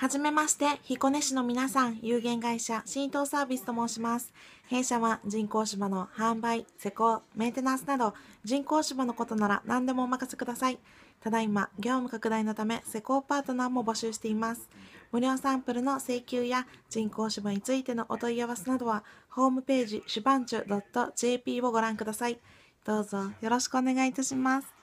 はじめまして、彦根市の皆さん、有限会社、浸透サービスと申します。弊社は人工芝の販売、施工、メンテナンスなど、人工芝のことなら何でもお任せください。ただいま、業務拡大のため、施工パートナーも募集しています。無料サンプルの請求や人工芝についてのお問い合わせなどは、ホームページ、シュバンチュ .jp をご覧ください。どうぞよろしくお願いいたします。